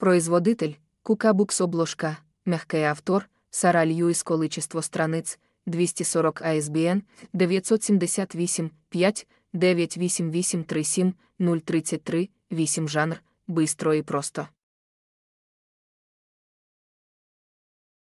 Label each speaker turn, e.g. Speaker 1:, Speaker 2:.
Speaker 1: Производитель, Кукабукс
Speaker 2: обложка, мягкий автор, Сара Льюис количество страниц, 240 асбн 978, 5, 98837, 033, 8 жанр, быстро и просто.